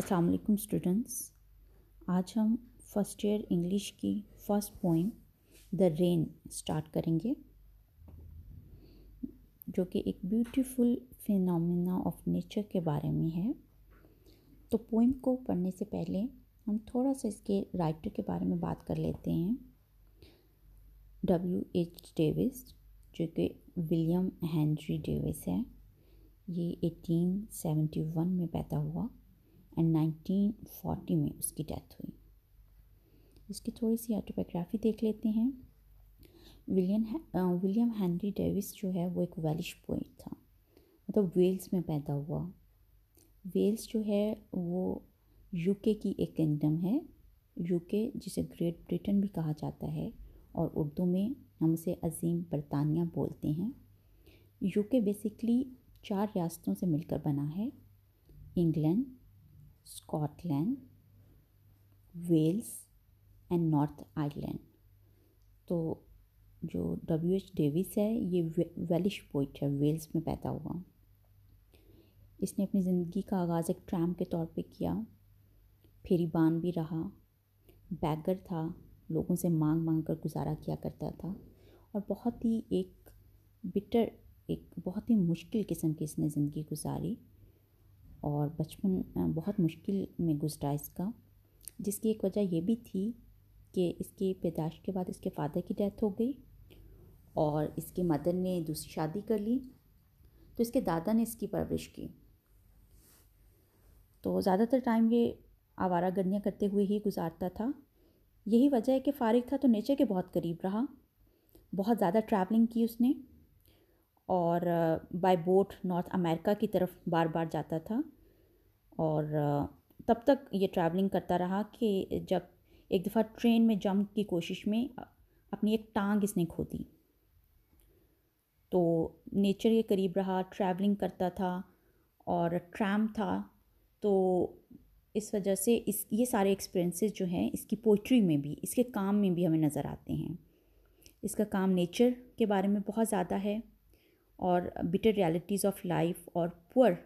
अस्सलाम वालेकुम स्टूडेंट्स आज हम फर्स्ट ईयर इंग्लिश की first poem the rain start करेंगे जो कि एक ब्यूटीफुल फिनमिना ऑफ नेचर के बारे में है तो पोइम को पढ़ने से पहले हम थोड़ा सा इसके राइटर के बारे में बात कर लेते हैं डब्ल्यू एच डेविस जो कि विलियम हेनरी डेविस है ये 1871 में पैदा हुआ एंड 1940 में उसकी डेथ हुई इसकी थोड़ी सी ऑटोबायोग्राफी देख लेते हैं विलियम विलियम हैंनरी डेविस जो है वो एक वेलिश पोइट था मतलब वेल्स में पैदा हुआ वेल्स जो है वो यूके की एक किंगडम है यूके जिसे ग्रेट ब्रिटेन भी कहा जाता है और उर्दू में हम उसे अजीम बरतानिया बोलते हैं यूके बेसिकली चार रियासतों से मिलकर बना है England Scotland Wales and North Ireland तो जो डब्ल्यू एच डेविस है ये वेलिश पोइट है वेल्स में पैदा हुआ इसने अपनी ज़िंदगी का आगाज़ एक ट्रैम के तौर पे किया फेरीबान भी रहा बैगर था लोगों से मांग मांग कर गुजारा किया करता था और बहुत ही एक बिटर एक बहुत ही मुश्किल किस्म की इसने ज़िंदगी गुजारी और बचपन बहुत मुश्किल में गुजरा इसका जिसकी एक वजह यह भी थी कि इसके पैदाइश के बाद इसके फ़ादर की डेथ हो गई और इसके मदर ने दूसरी शादी कर ली तो इसके दादा ने इसकी परवरिश की तो ज़्यादातर टाइम ये आवारा गर्दियाँ करते हुए ही गुजारता था यही वजह है कि फ़ारिग था तो नेचर के बहुत करीब रहा बहुत ज़्यादा ट्रैवलिंग की उसने और बाय बोट नॉर्थ अमेरिका की तरफ बार बार जाता था और तब तक ये ट्रैवलिंग करता रहा कि जब एक दफ़ा ट्रेन में जंप की कोशिश में अपनी एक टांग इसने खो दी तो नेचर के करीब रहा ट्रैवलिंग करता था और ट्रैम था तो इस वजह से इस ये सारे एक्सपीरियंसेस जो हैं इसकी पोइट्री में भी इसके काम में भी हमें नज़र आते हैं इसका काम नेचर के बारे में बहुत ज़्यादा है और बिटर रियलिटीज़ ऑफ़ लाइफ और poor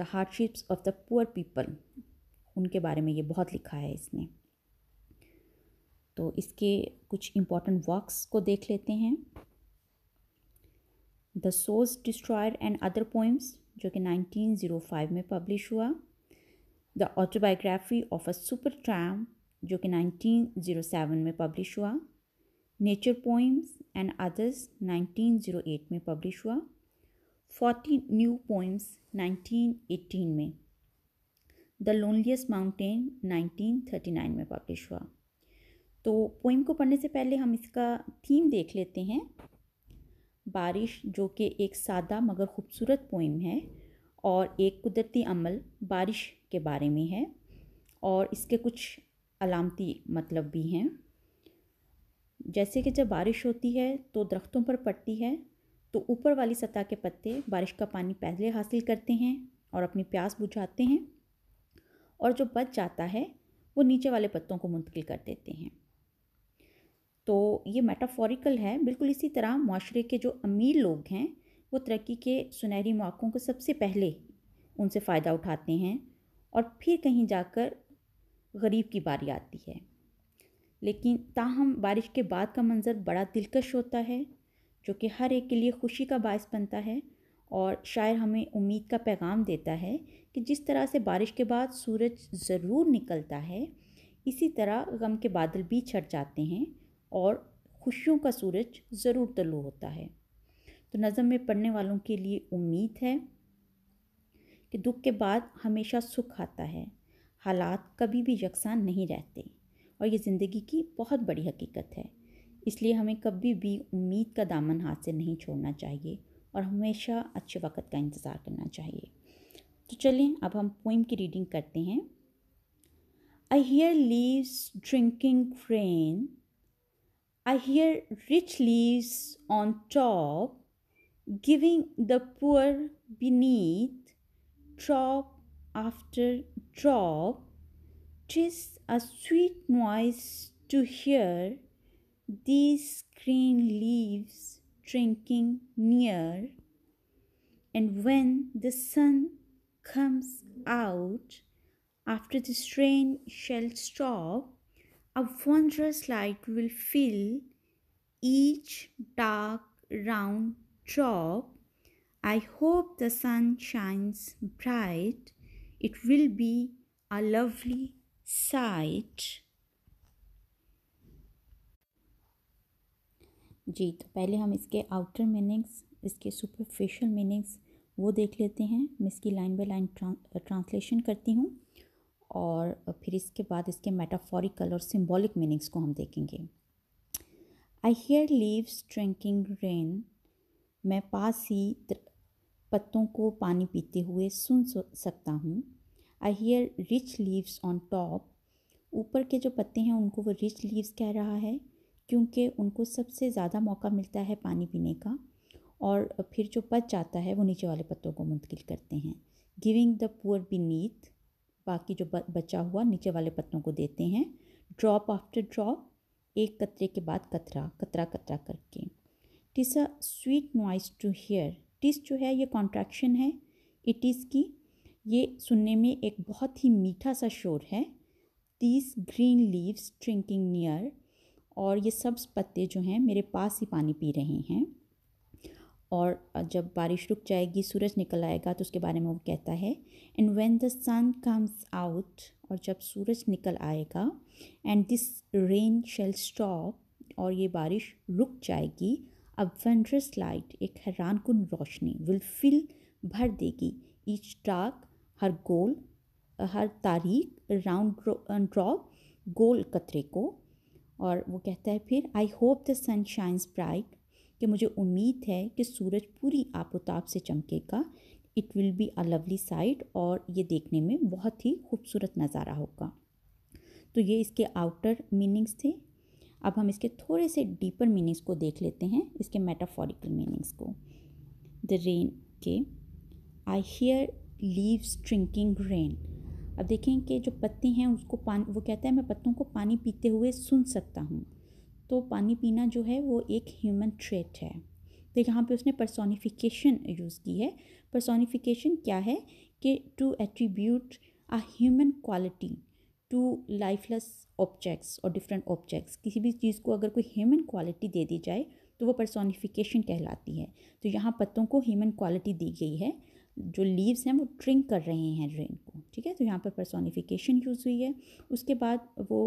the hardships of the poor people उनके बारे में ये बहुत लिखा है इसने तो इसके कुछ इम्पॉर्टेंट वर्क्स को देख लेते हैं द सोज डिस्ट्रॉयर एंड अदर पोइम्स जो कि 1905 में पब्लिश हुआ the autobiography of a super tramp जो कि 1907 में पब्लिश हुआ नेचर पोइम्स एंड अदर्स 1908 में पब्लिश हुआ 40 न्यू पोइम्स 1918 में द लोनलीस्ट माउंटेन 1939 में पब्लिश हुआ तो पोइम को पढ़ने से पहले हम इसका थीम देख लेते हैं बारिश जो कि एक सादा मगर खूबसूरत पोइम है और एक कुदरती अमल बारिश के बारे में है और इसके कुछ अलामती मतलब भी हैं जैसे कि जब बारिश होती है तो दरख्तों पर पड़ती है तो ऊपर वाली सतह के पत्ते बारिश का पानी पहले हासिल करते हैं और अपनी प्यास बुझाते हैं और जो बच जाता है वो नीचे वाले पत्तों को मुंतकिल कर देते हैं तो ये मेटाफोरिकल है बिल्कुल इसी तरह माशरे के जो अमीर लोग हैं वो तरक्की के सुनहरी मौक़ों को सबसे पहले उनसे फ़ायदा उठाते हैं और फिर कहीं जाकर गरीब की बारी आती है लेकिन ताहम बारिश के बाद का मंज़र बड़ा दिलकश होता है जो कि हर एक के लिए खुशी का बायस बनता है और शायर हमें उम्मीद का पैगाम देता है कि जिस तरह से बारिश के बाद सूरज ज़रूर निकलता है इसी तरह गम के बादल भी छट जाते हैं और खुशियों का सूरज ज़रूर तलू होता है तो नज़म में पढ़ने वालों के लिए उम्मीद है कि दुख के बाद हमेशा सुख आता है हालात कभी भी यकसान नहीं रहते और ये ज़िंदगी की बहुत बड़ी हकीकत है इसलिए हमें कभी भी उम्मीद का दामन हाथ से नहीं छोड़ना चाहिए और हमेशा अच्छे वक्त का इंतज़ार करना चाहिए तो चलें अब हम पोइम की रीडिंग करते हैं I hear leaves drinking rain I hear rich leaves on top giving the poor beneath drop after drop 'Tis a sweet noise to hear these green leaves drinking near, and when the sun comes out after the rain shall stop, a wondrous light will fill each dark round drop. I hope the sun shines bright. It will be a lovely sight जी तो पहले हम इसके outer meanings इसके superficial meanings वो देख लेते हैं मैं इसकी लाइन बाय लाइन ट्रांसलेशन करती हूँ और फिर इसके बाद इसके मेटाफोरिकल और सिम्बॉलिक मीनिंग्स को हम देखेंगे I hear leaves drinking rain मैं पास ही पत्तों को पानी पीते हुए सुन सकता हूँ I hear rich leaves on top ऊपर के जो पत्ते हैं उनको वो रिच लीव्स कह रहा है क्योंकि उनको सबसे ज़्यादा मौका मिलता है पानी पीने का और फिर जो बच जाता है वो नीचे वाले पत्तों को मुंतकिल करते हैं गिविंग द पुअर बीनीथ बाकी जो बचा हुआ नीचे वाले पत्तों को देते हैं ड्रॉप आफ्टर ड्रॉप एक कतरे के बाद कतरा कतरा कतरा करके TISS a sweet noise to hair TISS जो है ये कॉन्ट्रैक्शन है इट इज़ की ये सुनने में एक बहुत ही मीठा सा शोर है these green leaves drinking near और ये सब पत्ते जो हैं मेरे पास ही पानी पी रहे हैं और जब बारिश रुक जाएगी सूरज निकल आएगा तो उसके बारे में वो कहता है and when the sun comes out और जब सूरज निकल आएगा and this rain shall stop और ये बारिश रुक जाएगी अब वनड्रस लाइट एक हैरान कन रोशनी विल फिल भर देगी ईच डार्क हर गोल हर तारीख राउंड ड्रॉ गोल कतरे को और वो कहता है फिर I hope the sun shines bright कि मुझे उम्मीद है कि सूरज पूरी आपोताप से चमकेगा it will be a lovely sight और ये देखने में बहुत ही खूबसूरत नज़ारा होगा तो ये इसके आउटर मीनिंग्स थे अब हम इसके थोड़े से डीपर मीनिंग्स को देख लेते हैं इसके मेटाफोरिकल मीनिंग्स को द रेन के I hear leaves drinking rain अब देखें कि जो पत्ते हैं उसको पानी वो कहता है मैं पत्तों को पानी पीते हुए सुन सकता हूँ तो पानी पीना जो है वो एक ह्यूमन ट्रेट है तो यहाँ पे उसने पर्सोनिफिकेशन यूज़ की है पर्सोनिफिकेशन क्या है कि to attribute a human quality to lifeless objects और डिफरेंट ऑब्जेक्ट्स किसी भी चीज़ को अगर कोई ह्यूमन क्वालिटी दे दी जाए तो वो पर्सोनिफिकेशन कहलाती है तो यहाँ पत्तों को ह्यूमन क्वालिटी दी गई है जो लीव्स हैं वो ड्रिंक कर रहे हैं रेन को ठीक है तो यहाँ पर पर्सोनिफिकेशन यूज़ हुई है उसके बाद वो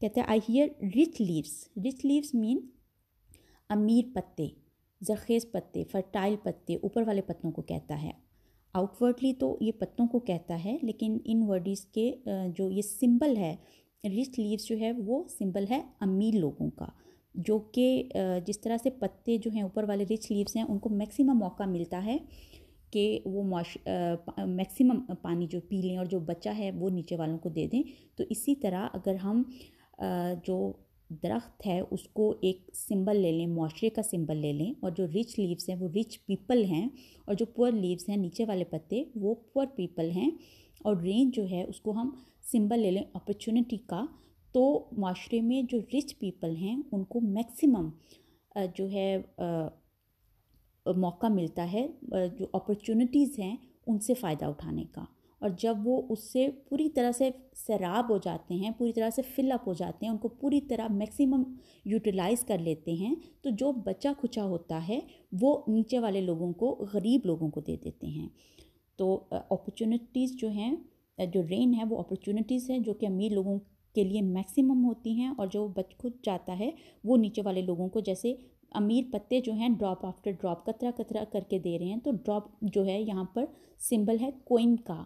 कहते हैं I hear rich leaves rich leaves mean अमीर पत्ते जरखेज़ पत्ते फर्टाइल पत्ते ऊपर वाले पत्तों को कहता है आउटवर्डली तो ये पत्तों को कहता है लेकिन इन वर्डीज़ के जो ये सिंबल है रिच लीव्स जो है वो सिंबल है अमीर लोगों का जो कि जिस तरह से पत्ते जो हैं ऊपर वाले रिच लीव्स हैं उनको मैक्सिमम मौका मिलता है कि वो मैक्सिमम पानी जो पी लें और जो बचा है वो नीचे वालों को दे दें तो इसी तरह अगर हम जो दरख्त है उसको एक सिंबल ले लें माशरे का सिंबल ले लें और जो रिच लीव्स हैं वो रिच पीपल हैं और जो पुअर लीव्स हैं नीचे वाले पत्ते वो पुअर पीपल हैं और रेंज जो है उसको हम सिंबल ले लें अपॉर्चुनिटी का तो माशरे में जो रिच पीपल हैं उनको मैक्सिमम जो है मौका मिलता है जो अपॉर्चुनिटीज़ हैं उनसे फ़ायदा उठाने का और जब वो उससे पूरी तरह से सैराब हो जाते हैं पूरी तरह से फिलअप हो जाते हैं उनको पूरी तरह मैक्सिमम यूटिलाइज़ कर लेते हैं तो जो बचा खुचा होता है वो नीचे वाले लोगों को गरीब लोगों को दे देते हैं तो अपॉर्चुनिटीज़ जो हैं जो रेन है वो अपॉर्चुनिटीज़ हैं जो कि अमीर लोगों के लिए मैक्सिमम होती हैं और जो बच खुद जाता है वो नीचे वाले लोगों को जैसे अमीर पत्ते जो हैं ड्रॉप आफ्टर ड्रॉप कतरा कतरा करके दे रहे हैं तो ड्रॉप जो है यहाँ पर सिंबल है कोइन का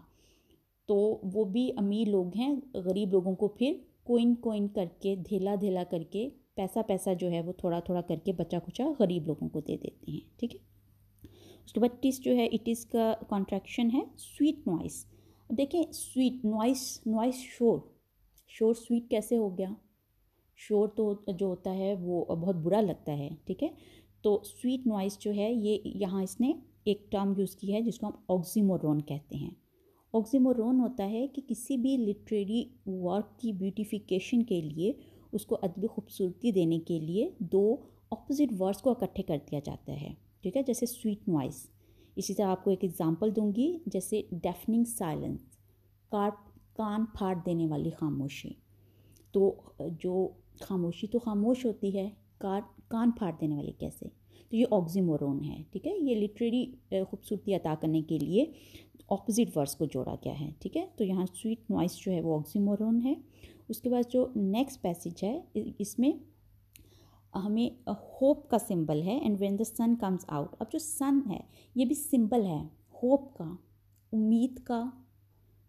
तो वो भी अमीर लोग हैं गरीब लोगों को फिर कोइन कोइन करके धेला धेला करके पैसा पैसा जो है वो थोड़ा थोड़ा करके बचा खुचा गरीब लोगों को दे देते हैं ठीक है उसके बाद टिस जो है इट इज़ का कॉन्ट्रैक्शन है स्वीट नॉइस देखें स्वीट नॉइस नॉइस शोर शोर स्वीट कैसे हो गया शोर तो जो होता है वो बहुत बुरा लगता है ठीक है तो स्वीट नॉइस जो है ये यहाँ इसने एक टर्म यूज़ की है जिसको हम ऑक्सीमोरोन कहते हैं ऑक्सीमोरोन होता है कि किसी भी लिटरेरी वर्क की ब्यूटिफिकेशन के लिए उसको अदबी खूबसूरती देने के लिए दो अपोजिट वर्ड्स को इकट्ठे कर दिया जाता है ठीक है जैसे स्वीट नॉइस इसी तरह आपको एक एग्जांपल दूंगी जैसे डेफनिंग साइलेंस कार कान फाड़ देने वाली खामोशी तो जो खामोशी तो खामोश होती है कान कान फाड़ देने वाले कैसे तो ये ऑक्जीमोरोन है ठीक है ये लिटरेरी खूबसूरती अता करने के लिए ऑपोजिट वर्ड्स को जोड़ा गया है ठीक है तो यहाँ स्वीट नॉइस जो है वो ऑक्जीमोरोन है उसके बाद जो नेक्स्ट पैसेज है इसमें हमें होप का सिंबल है and when the sun comes out अब जो सन है ये भी सिंबल है होप का उम्मीद का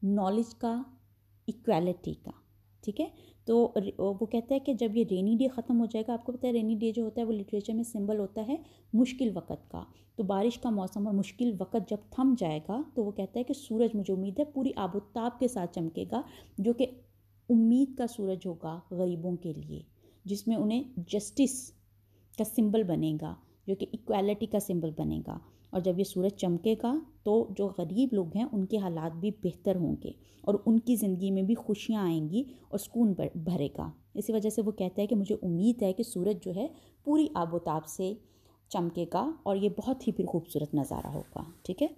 नॉलेज का इक्वालिटी का ठीक है तो वो कहता है कि जब ये रेनी डे ख़त्म हो जाएगा आपको पता है रेनी डे जो होता है वो लिटरेचर में सिंबल होता है मुश्किल वक़्त का तो बारिश का मौसम और मुश्किल वक़्त जब थम जाएगा तो वो कहता है कि सूरज मुझे उम्मीद है पूरी आबोताब के साथ चमकेगा जो कि उम्मीद का सूरज होगा गरीबों के लिए जिसमें उन्हें जस्टिस का सिंबल बनेगा जो कि इक्वालिटी का सिंबल बनेगा और जब ये सूरज चमकेगा तो जो गरीब लोग हैं उनके हालात भी बेहतर होंगे और उनकी ज़िंदगी में भी खुशियाँ आएंगी और सुकून भरेगा इसी वजह से वो कहता है कि मुझे उम्मीद है कि सूरज जो है पूरी आबोताब से चमकेगा और ये बहुत ही फिर खूबसूरत नज़ारा होगा ठीक है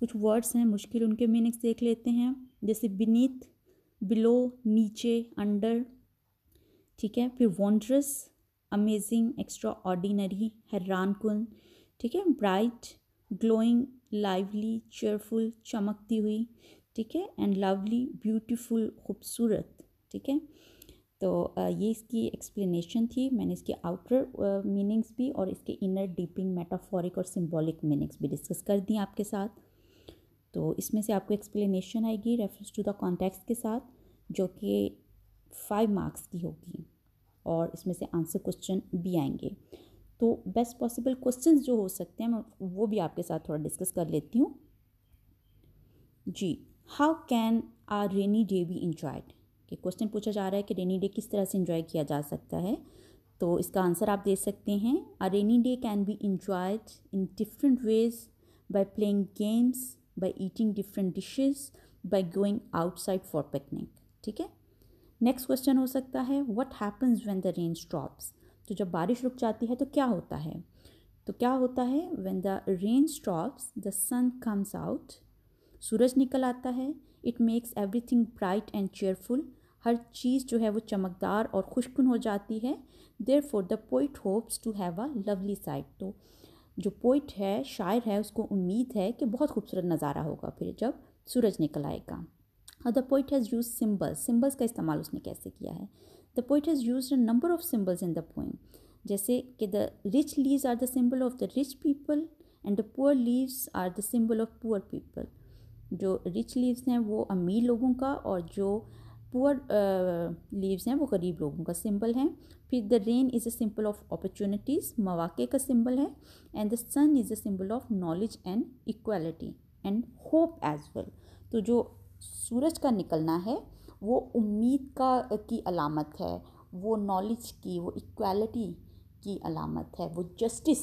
कुछ वर्ड्स हैं मुश्किल उनके मीनिंग्स देख लेते हैं जैसे बिनीत बिलो नीचे अंडर ठीक है फिर वॉन्ड्रस अमेजिंग एक्स्ट्रा ऑर्डिनरी हैरान ठीक है ब्राइट ग्लोइंग लाइवली चेयरफुल चमकती हुई ठीक है एंड लवली ब्यूटीफुल खूबसूरत ठीक है तो ये इसकी एक्सप्लेनेशन थी मैंने इसके आउटर मीनिंग्स भी और इसके इनर डीपिंग मेटाफोरिक और सिम्बॉलिक मीनिंग्स भी डिस्कस कर दी आपके साथ तो इसमें से आपको एक्सप्लेनेशन आएगी रेफरेंस टू द कॉन्टेक्स्ट के साथ जो कि फाइव मार्क्स की होगी और इसमें से आंसर क्वेश्चन भी आएंगे तो बेस्ट पॉसिबल क्वेश्चन जो हो सकते हैं मैं वो भी आपके साथ थोड़ा डिस्कस कर लेती हूँ जी how can a rainy day be enjoyed कि क्वेश्चन पूछा जा रहा है कि रेनी डे किस तरह से इंजॉय किया जा सकता है तो इसका आंसर आप दे सकते हैं a rainy day can be enjoyed in different ways by playing games by eating different dishes by going outside for picnic ठीक है नेक्स्ट क्वेश्चन हो सकता है what happens when the rain stops तो जब बारिश रुक जाती है तो क्या होता है तो क्या होता है when the rain stops the sun comes out सूरज निकल आता है it makes everything bright and cheerful हर चीज़ जो है वो चमकदार और खुशकुन हो जाती है therefore the poet hopes to have a lovely sight तो जो पोइट है शायर है उसको उम्मीद है कि बहुत खूबसूरत नज़ारा होगा फिर जब सूरज निकल आएगा और the poet has use symbols symbols का इस्तेमाल उसने कैसे किया है the poet has use a number of symbols in the poem जैसे कि the rich leaves are the symbol of the rich people and the poor leaves are the symbol of poor people जो rich leaves हैं वो अमीर लोगों का और जो पुअर लीव्स हैं वो गरीब लोगों का सिंबल हैं फिर the rain is a symbol of opportunities मौाक़े का सिंबल है and the sun is a symbol of knowledge and equality and hope as well तो जो सूरज का निकलना है वो उम्मीद का की अलामत है वो नॉलेज की वो इक्वालिटी की अलामत है वो जस्टिस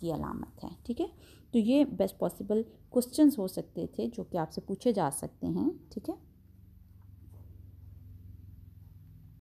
की अलामत है ठीक है तो ये बेस्ट पॉसिबल क्वेश्चंस हो सकते थे जो कि आपसे पूछे जा सकते हैं ठीक है